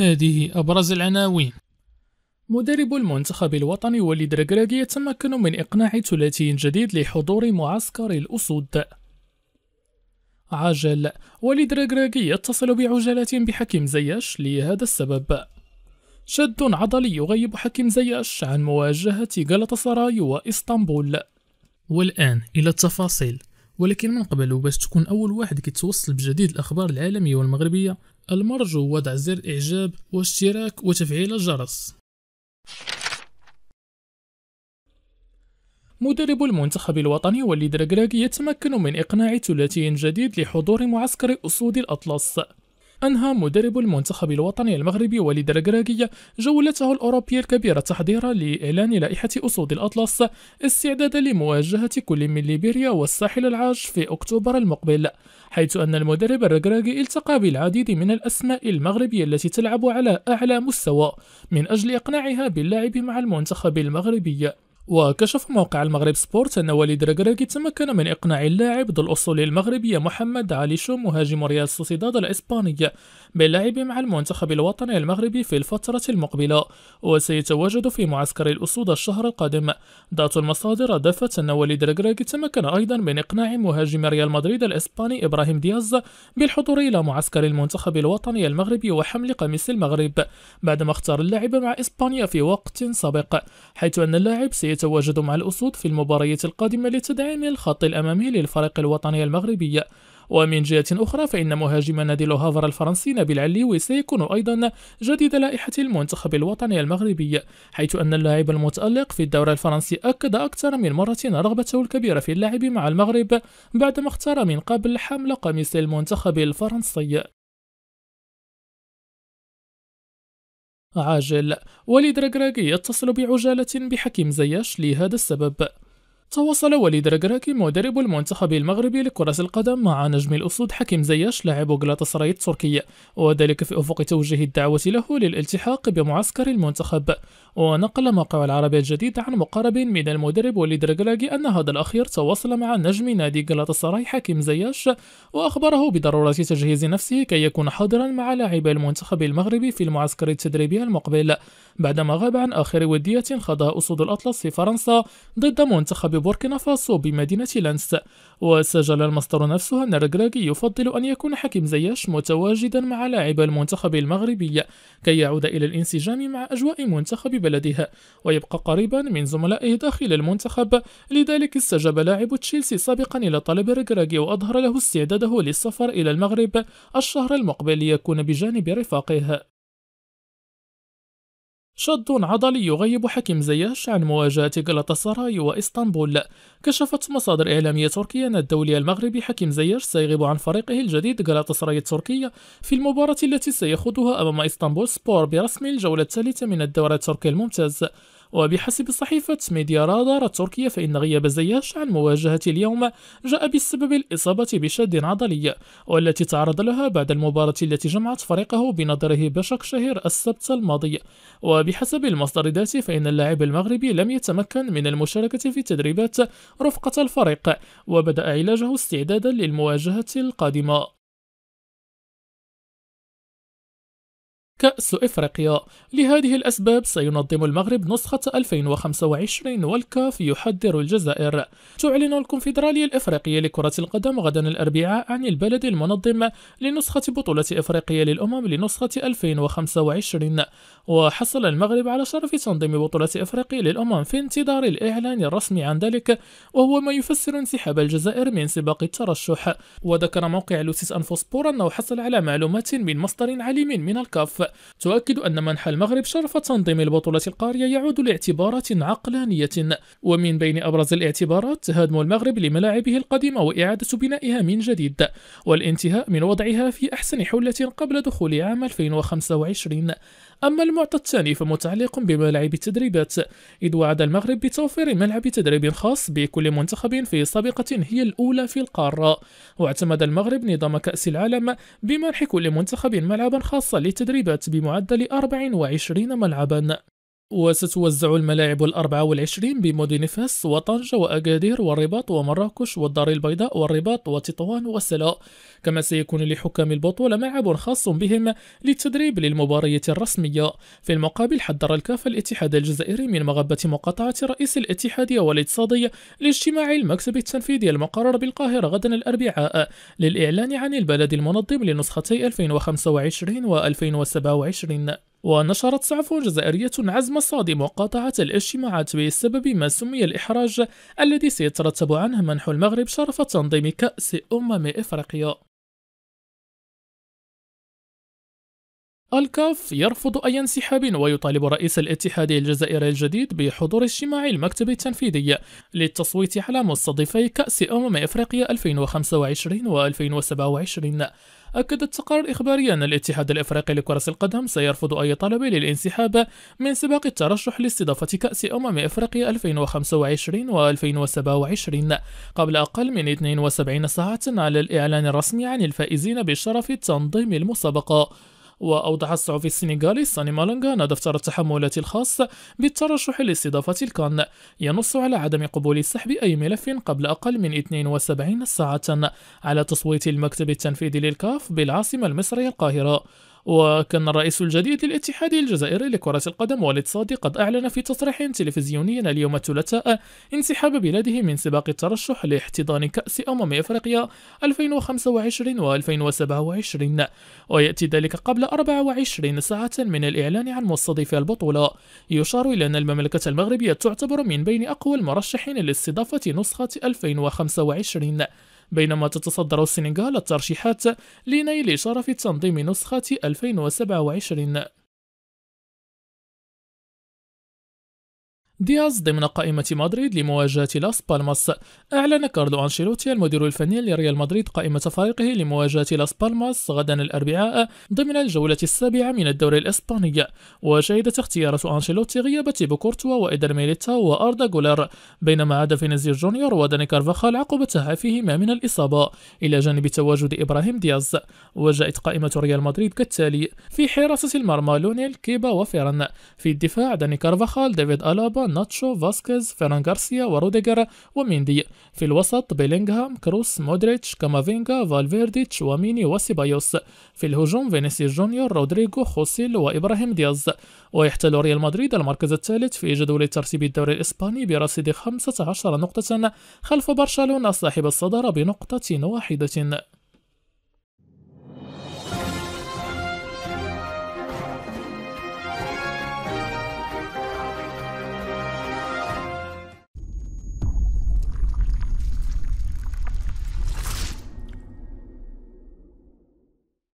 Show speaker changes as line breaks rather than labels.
هذه أبرز العناوين مدرب المنتخب الوطني وليد ركراكي يتمكن من إقناع ثلاثي جديد لحضور معسكر الأسود عجل وليد ركراكي يتصل بعجلة بحكيم زياش لهذا السبب شد عضلي يغيب حكيم زياش عن مواجهة سراي وإسطنبول والآن إلى التفاصيل ولكن من قبل باش تكون أول واحد كيتوصل بجديد الأخبار العالمية والمغربية المرجو وضع زر إعجاب واشتراك وتفعيل الجرس مدرب المنتخب الوطني وليد ركراك يتمكن من إقناع ثلاثي جديد لحضور معسكر أسود الأطلس أنهى مدرب المنتخب الوطني المغربي وليد الركراكي جولته الأوروبية الكبيرة تحضيرا لإعلان لائحة أسود الأطلس استعدادا لمواجهة كل من ليبيريا والساحل العاج في أكتوبر المقبل حيث أن المدرب الركراكي التقى بالعديد من الأسماء المغربية التي تلعب على أعلى مستوى من أجل إقناعها باللعب مع المنتخب المغربي وكشف موقع المغرب سبورت أن وليد ركراكي تمكن من إقناع اللاعب ذو الأصول المغربية محمد علي شو مهاجم ريال سوسيداد الإسبانية باللعب مع المنتخب الوطني المغربي في الفترة المقبلة وسيتواجد في معسكر الأسود الشهر القادم ذات المصادر أضافت أن وليد ركراكي تمكن أيضا من إقناع مهاجم ريال مدريد الإسباني إبراهيم دياز بالحضور إلى معسكر المنتخب الوطني المغربي وحمل قميص المغرب بعدما اختار اللعب مع إسبانيا في وقت سابق حيث أن اللاعب سي يتواجد مع الأسود في المباريات القادمة لتدعيم الخط الأمامي للفريق الوطني المغربي ومن جهة أخرى فإن مهاجم نادي لوهافر الفرنسي نبيل علوي سيكون أيضا جديد لائحة المنتخب الوطني المغربي حيث أن اللاعب المتألق في الدوري الفرنسي أكد أكثر من مرة رغبته الكبيرة في اللعب مع المغرب بعدما اختار من قبل حمل قميص المنتخب الفرنسي عاجل ولد رقراقي يتصل بعجالة بحكيم زياش لهذا السبب تواصل وليد ركراكي مدرب المنتخب المغربي لكرة القدم مع نجم الأسود حكيم زياش لاعب غلاتاسراي التركي وذلك في أفق توجيه الدعوة له للالتحاق بمعسكر المنتخب ونقل موقع العربية الجديد عن مقرب من المدرب وليد ركراكي أن هذا الأخير تواصل مع نجم نادي غلاتاسراي حكيم زياش وأخبره بضرورة تجهيز نفسه كي يكون حاضرا مع لاعبي المنتخب المغربي في المعسكر التدريبي المقبل بعدما غاب عن آخر ودية خاضها أسود الأطلس في فرنسا ضد منتخب ببوركينا فاسو بمدينة لانس وسجل المصدر نفسه أن الركراكي يفضل أن يكون حكيم زياش متواجدا مع لاعب المنتخب المغربي كي يعود إلى الانسجام مع أجواء منتخب بلدها ويبقى قريبا من زملائه داخل المنتخب لذلك استجاب لاعب تشيلسي سابقا إلى طلب الركراكي وأظهر له استعداده للسفر إلى المغرب الشهر المقبل ليكون بجانب رفاقه شد عضلي يغيب حكيم زياش عن مواجهة سراي وإسطنبول كشفت مصادر إعلامية تركية أن الدولي المغربي حكيم زياش سيغيب عن فريقه الجديد سراي التركية في المباراة التي سيخوضها أمام إسطنبول سبور برسم الجولة الثالثة من الدورة التركي الممتاز وبحسب صحيفة ميديا رادار التركية فإن غياب زياش عن مواجهة اليوم جاء بسبب الإصابة بشد عضلي والتي تعرض لها بعد المباراة التي جمعت فريقه بنظره بشك شهير السبت الماضي وبحسب المصدر ذاته فإن اللاعب المغربي لم يتمكن من المشاركة في تدريبات رفقة الفريق وبدأ علاجه استعدادا للمواجهة القادمة كأس إفريقيا لهذه الأسباب سينظم المغرب نسخة 2025 والكاف يحذر الجزائر تعلن الكونفدرالية الإفريقية لكرة القدم غدا الأربعاء عن البلد المنظم لنسخة بطولة إفريقيا للأمم لنسخة 2025 وحصل المغرب على شرف تنظيم بطولة إفريقيا للأمم في انتظار الإعلان الرسمي عن ذلك وهو ما يفسر انسحاب الجزائر من سباق الترشح وذكر موقع لوسيس أنفوسبور أنه حصل على معلومات من مصدر عليم من الكاف تؤكد أن منح المغرب شرف تنظيم البطولة القارية يعود لاعتبارات عقلانية ومن بين أبرز الاعتبارات هدم المغرب لملاعبه القديمة وإعادة بنائها من جديد والانتهاء من وضعها في أحسن حلة قبل دخول عام 2025 أما المعطى الثاني فمتعلق بملاعب التدريبات إذ وعد المغرب بتوفير ملعب تدريب خاص بكل منتخب في سابقة هي الأولى في القارة واعتمد المغرب نظام كأس العالم بمنح كل منتخب ملعبا خاصا للتدريبات بمعدل 24 ملعبا وستوزع الملاعب الأربعة والعشرين بمدن فاس وطنجة وأكادير والرباط ومراكش والدار البيضاء والرباط وتطوان وسلا كما سيكون لحكام البطولة ملعب خاص بهم للتدريب للمباريات الرسمية في المقابل حذر الكاف الاتحاد الجزائري من مغبة مقاطعة رئيس الاتحادية والاتصادي لاجتماع المكتب التنفيذي المقرر بالقاهرة غدا الأربعاء للإعلان عن البلد المنظم لنسختي 2025 و 2027 ونشرت صحف جزائرية عزم صادم مقاطعة الاجتماعات بسبب ما سمي الإحراج الذي سيترتب عنه منح المغرب شرف تنظيم كأس أمم إفريقيا الكاف يرفض أي انسحاب ويطالب رئيس الاتحاد الجزائري الجديد بحضور اجتماع المكتب التنفيذي للتصويت على مستضيفي كأس أمم إفريقيا 2025 و 2027 أكد التقرير الإخباري أن الاتحاد الإفريقي لكرة القدم سيرفض أي طلب للانسحاب من سباق الترشح لاستضافة كأس أمم إفريقيا 2025 و 2027 قبل أقل من 72 ساعة على الإعلان الرسمي عن الفائزين بشرف تنظيم المسابقة وأوضح الصحفي السنغالي ساني مالانغا أن دفتر التحملات الخاص بالترشح لاستضافة الكان ينص على عدم قبول سحب أي ملف قبل أقل من 72 ساعة على تصويت المكتب التنفيذي للكاف بالعاصمة المصرية القاهرة وكان الرئيس الجديد للاتحاد الجزائري لكرة القدم والد صادي قد أعلن في تصريح تلفزيوني اليوم الثلاثاء انسحاب بلاده من سباق الترشح لاحتضان كأس أمم إفريقيا 2025 و 2027 ويأتي ذلك قبل 24 ساعة من الإعلان عن مستضيف البطولة يشار إلى أن المملكة المغربية تعتبر من بين أقوى المرشحين لاستضافة نسخة 2025 بينما تتصدر السنغال الترشيحات لنيل شرف تنظيم نسخة 2027 دياز ضمن قائمة مدريد لمواجهة لاس بالماس أعلن كارلو أنشيلوتي المدير الفني لريال مدريد قائمة فريقه لمواجهة لاس بالماس غدا الأربعاء ضمن الجولة السابعة من الدوري الإسباني وشهدت اختيارات أنشيلوتي غياب تيبو كورتوا وإيدر ميليتا وأردا جولر بينما عاد فينيزير جونيور وداني كارفاخال عقب تعافيهما من الإصابة إلى جانب تواجد إبراهيم دياز وجاءت قائمة ريال مدريد كالتالي في حراسة المرمى لونيل كيبا وفيران في الدفاع داني كارفاخال ديفيد ألابا ناتشو فاسكيز فيران غارسيا وروديجر وميندي في الوسط بيلينغهام كروس مودريتش كامافينجا فالفيرديتش وميني وسيبايوس في الهجوم فينيسي جونيور رودريجو خوسيل وإبراهيم دياز ويحتل ريال مدريد المركز الثالث في جدول ترتيب الدوري الإسباني برصيد 15 نقطة خلف برشلونة صاحب الصدارة بنقطة واحدة